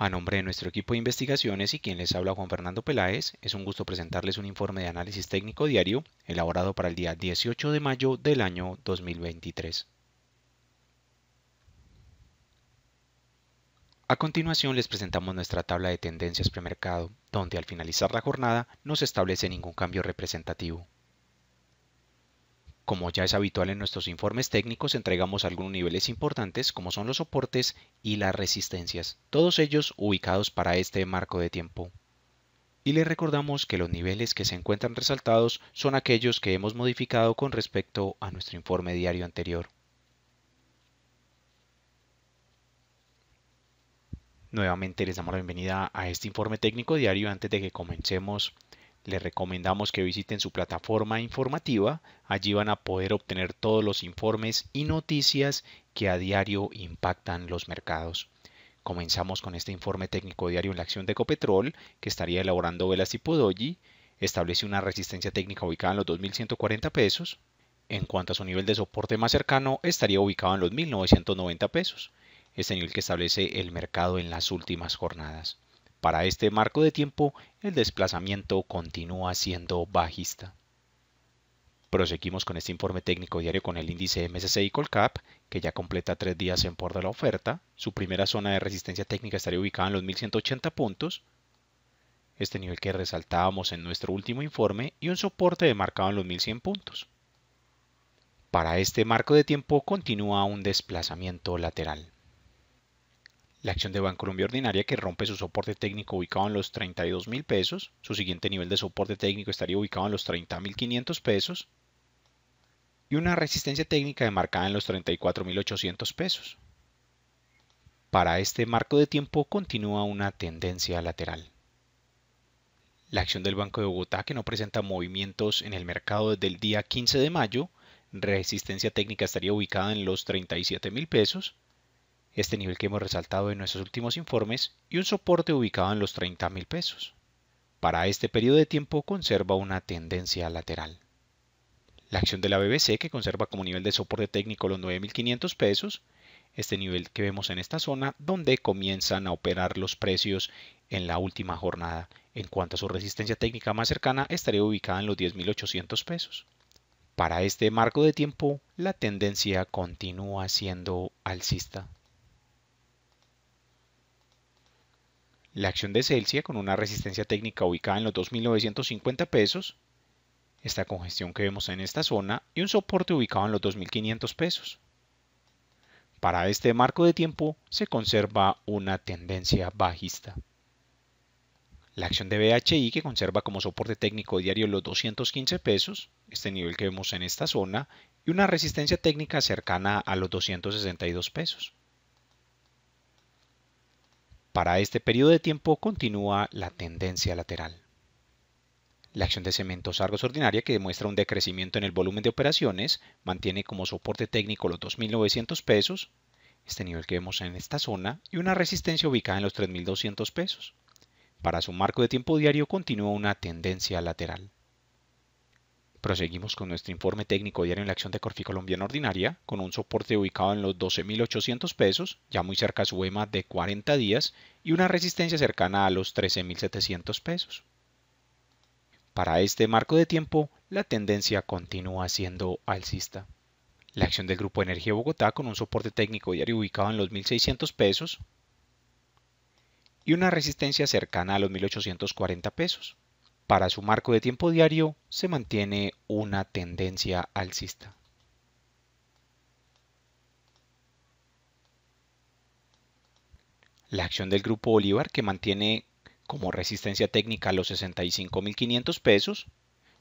A nombre de nuestro equipo de investigaciones y quien les habla Juan Fernando Peláez, es un gusto presentarles un informe de análisis técnico diario elaborado para el día 18 de mayo del año 2023. A continuación les presentamos nuestra tabla de tendencias premercado, donde al finalizar la jornada no se establece ningún cambio representativo. Como ya es habitual en nuestros informes técnicos, entregamos algunos niveles importantes como son los soportes y las resistencias, todos ellos ubicados para este marco de tiempo. Y les recordamos que los niveles que se encuentran resaltados son aquellos que hemos modificado con respecto a nuestro informe diario anterior. Nuevamente les damos la bienvenida a este informe técnico diario antes de que comencemos les recomendamos que visiten su plataforma informativa, allí van a poder obtener todos los informes y noticias que a diario impactan los mercados. Comenzamos con este informe técnico diario en la acción de Ecopetrol, que estaría elaborando Velas tipo Doji, establece una resistencia técnica ubicada en los 2.140 pesos. En cuanto a su nivel de soporte más cercano, estaría ubicado en los 1.990 pesos, este nivel que establece el mercado en las últimas jornadas. Para este marco de tiempo, el desplazamiento continúa siendo bajista. Proseguimos con este informe técnico diario con el índice MSCI Colcap, que ya completa tres días en por de la oferta. Su primera zona de resistencia técnica estaría ubicada en los 1180 puntos, este nivel que resaltábamos en nuestro último informe, y un soporte demarcado en los 1100 puntos. Para este marco de tiempo continúa un desplazamiento lateral. La acción de Bancolombia ordinaria que rompe su soporte técnico ubicado en los 32 mil pesos, su siguiente nivel de soporte técnico estaría ubicado en los $30,500. pesos y una resistencia técnica demarcada en los $34,800. pesos. Para este marco de tiempo continúa una tendencia lateral. La acción del Banco de Bogotá, que no presenta movimientos en el mercado desde el día 15 de mayo, resistencia técnica estaría ubicada en los 37 mil pesos este nivel que hemos resaltado en nuestros últimos informes, y un soporte ubicado en los $30,000. pesos. Para este periodo de tiempo conserva una tendencia lateral. La acción de la BBC, que conserva como nivel de soporte técnico los 9.500 pesos, este nivel que vemos en esta zona, donde comienzan a operar los precios en la última jornada. En cuanto a su resistencia técnica más cercana, estaría ubicada en los 10.800 pesos. Para este marco de tiempo, la tendencia continúa siendo alcista. La acción de Celsius con una resistencia técnica ubicada en los 2.950 pesos, esta congestión que vemos en esta zona y un soporte ubicado en los 2.500 pesos. Para este marco de tiempo se conserva una tendencia bajista. La acción de BHI que conserva como soporte técnico diario los 215 pesos, este nivel que vemos en esta zona, y una resistencia técnica cercana a los 262 pesos. Para este periodo de tiempo continúa la tendencia lateral. La acción de cementos Argos ordinaria, que demuestra un decrecimiento en el volumen de operaciones, mantiene como soporte técnico los 2.900 pesos, este nivel que vemos en esta zona, y una resistencia ubicada en los 3.200 pesos. Para su marco de tiempo diario continúa una tendencia lateral. Proseguimos con nuestro informe técnico diario en la acción de Corfi Colombiana Ordinaria, con un soporte ubicado en los 12.800 pesos, ya muy cerca a su EMA de 40 días, y una resistencia cercana a los 13.700 pesos. Para este marco de tiempo, la tendencia continúa siendo alcista. La acción del Grupo Energía Bogotá con un soporte técnico diario ubicado en los 1.600 pesos y una resistencia cercana a los 1.840 pesos. Para su marco de tiempo diario se mantiene una tendencia alcista. La acción del grupo Bolívar que mantiene como resistencia técnica los 65.500 pesos,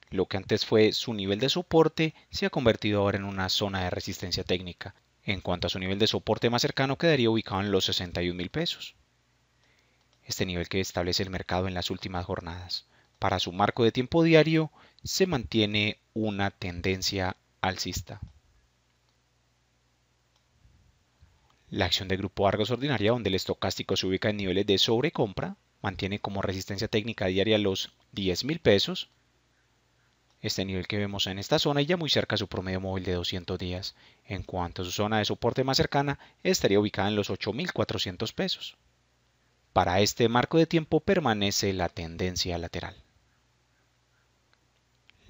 lo que antes fue su nivel de soporte se ha convertido ahora en una zona de resistencia técnica. En cuanto a su nivel de soporte más cercano quedaría ubicado en los 61.000 pesos. Este nivel que establece el mercado en las últimas jornadas para su marco de tiempo diario se mantiene una tendencia alcista. La acción de grupo Argos ordinaria, donde el estocástico se ubica en niveles de sobrecompra, mantiene como resistencia técnica diaria los $10,000. pesos, este nivel que vemos en esta zona ya muy cerca a su promedio móvil de 200 días. En cuanto a su zona de soporte más cercana, estaría ubicada en los 8.400 pesos. Para este marco de tiempo permanece la tendencia lateral.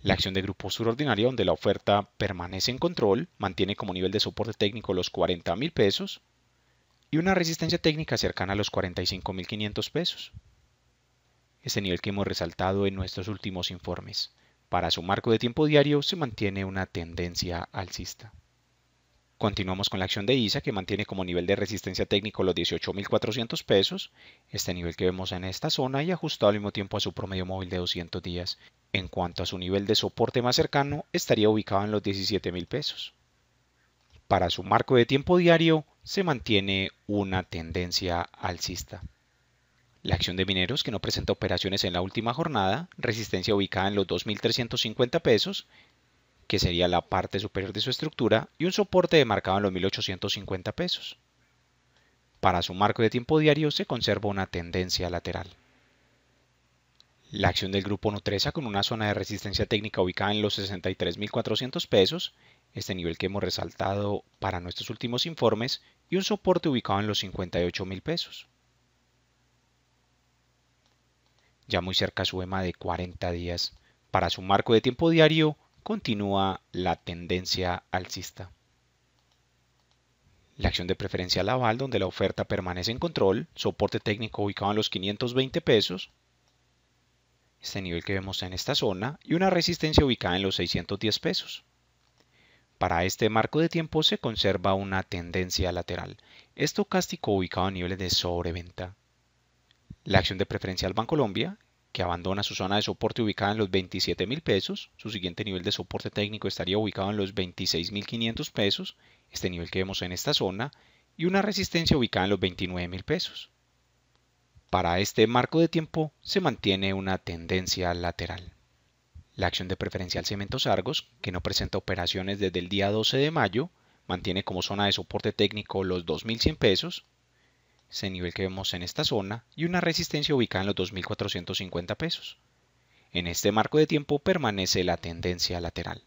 La acción de grupo subordinario donde la oferta permanece en control, mantiene como nivel de soporte técnico los $40,000 pesos y una resistencia técnica cercana a los $45,500. pesos. Este nivel que hemos resaltado en nuestros últimos informes. Para su marco de tiempo diario se mantiene una tendencia alcista. Continuamos con la acción de ISA que mantiene como nivel de resistencia técnico los 18.400 pesos, este nivel que vemos en esta zona y ajustado al mismo tiempo a su promedio móvil de 200 días. En cuanto a su nivel de soporte más cercano, estaría ubicado en los 17.000 pesos. Para su marco de tiempo diario, se mantiene una tendencia alcista. La acción de mineros, que no presenta operaciones en la última jornada, resistencia ubicada en los 2.350 pesos, que sería la parte superior de su estructura, y un soporte demarcado en los 1850 pesos. Para su marco de tiempo diario se conserva una tendencia lateral. La acción del grupo Nutresa con una zona de resistencia técnica ubicada en los 63.400 pesos, este nivel que hemos resaltado para nuestros últimos informes, y un soporte ubicado en los 58.000 pesos. Ya muy cerca su EMA de 40 días. Para su marco de tiempo diario, continúa la tendencia alcista. La acción de preferencia aval, donde la oferta permanece en control, soporte técnico ubicado en los 520 pesos, este nivel que vemos en esta zona, y una resistencia ubicada en los 610 pesos. Para este marco de tiempo se conserva una tendencia lateral, estocástico ubicado a niveles de sobreventa. La acción de preferencia al Colombia que abandona su zona de soporte ubicada en los 27 mil pesos. Su siguiente nivel de soporte técnico estaría ubicado en los 26,500 pesos, este nivel que vemos en esta zona, y una resistencia ubicada en los 29 mil pesos. Para este marco de tiempo se mantiene una tendencia lateral. La acción de preferencial Cementos Argos, que no presenta operaciones desde el día 12 de mayo, mantiene como zona de soporte técnico los 2.100 pesos, ese nivel que vemos en esta zona, y una resistencia ubicada en los 2.450 pesos. En este marco de tiempo permanece la tendencia lateral.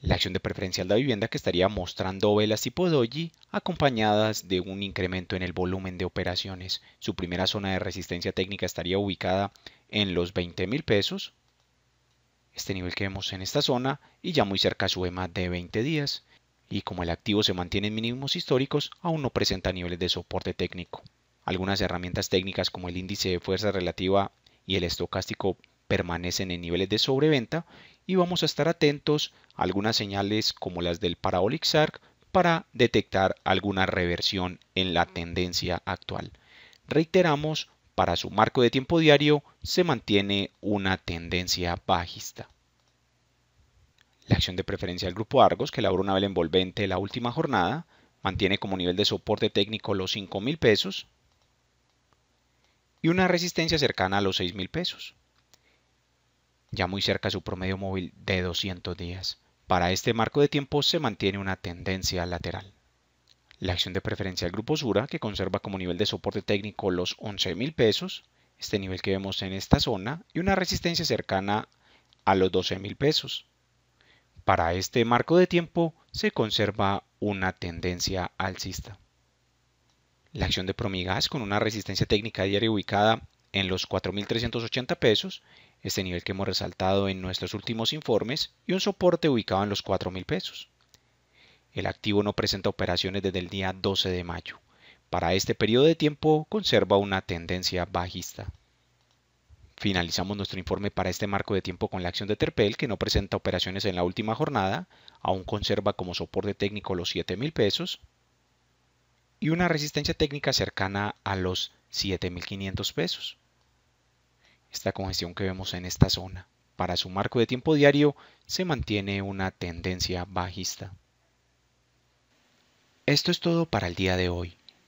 La acción de preferencial de la vivienda que estaría mostrando velas tipo doji acompañadas de un incremento en el volumen de operaciones. Su primera zona de resistencia técnica estaría ubicada en los 20,000 pesos, este nivel que vemos en esta zona, y ya muy cerca su EMA de 20 días y como el activo se mantiene en mínimos históricos, aún no presenta niveles de soporte técnico. Algunas herramientas técnicas como el índice de fuerza relativa y el estocástico permanecen en niveles de sobreventa y vamos a estar atentos a algunas señales como las del parabolic SARC para detectar alguna reversión en la tendencia actual. Reiteramos, para su marco de tiempo diario se mantiene una tendencia bajista. La acción de preferencia del grupo Argos, que elabora una vela envolvente la última jornada, mantiene como nivel de soporte técnico los 5,000 pesos y una resistencia cercana a los 6,000 pesos. Ya muy cerca su promedio móvil de 200 días. Para este marco de tiempo se mantiene una tendencia lateral. La acción de preferencia del grupo Sura, que conserva como nivel de soporte técnico los 11,000 pesos, este nivel que vemos en esta zona, y una resistencia cercana a los 12,000 pesos. Para este marco de tiempo se conserva una tendencia alcista. La acción de Promigas con una resistencia técnica diaria ubicada en los 4.380 pesos, este nivel que hemos resaltado en nuestros últimos informes, y un soporte ubicado en los 4.000 pesos. El activo no presenta operaciones desde el día 12 de mayo. Para este periodo de tiempo conserva una tendencia bajista. Finalizamos nuestro informe para este marco de tiempo con la acción de Terpel, que no presenta operaciones en la última jornada, aún conserva como soporte técnico los $7,000 pesos y una resistencia técnica cercana a los 7.500 pesos. Esta congestión que vemos en esta zona, para su marco de tiempo diario, se mantiene una tendencia bajista. Esto es todo para el día de hoy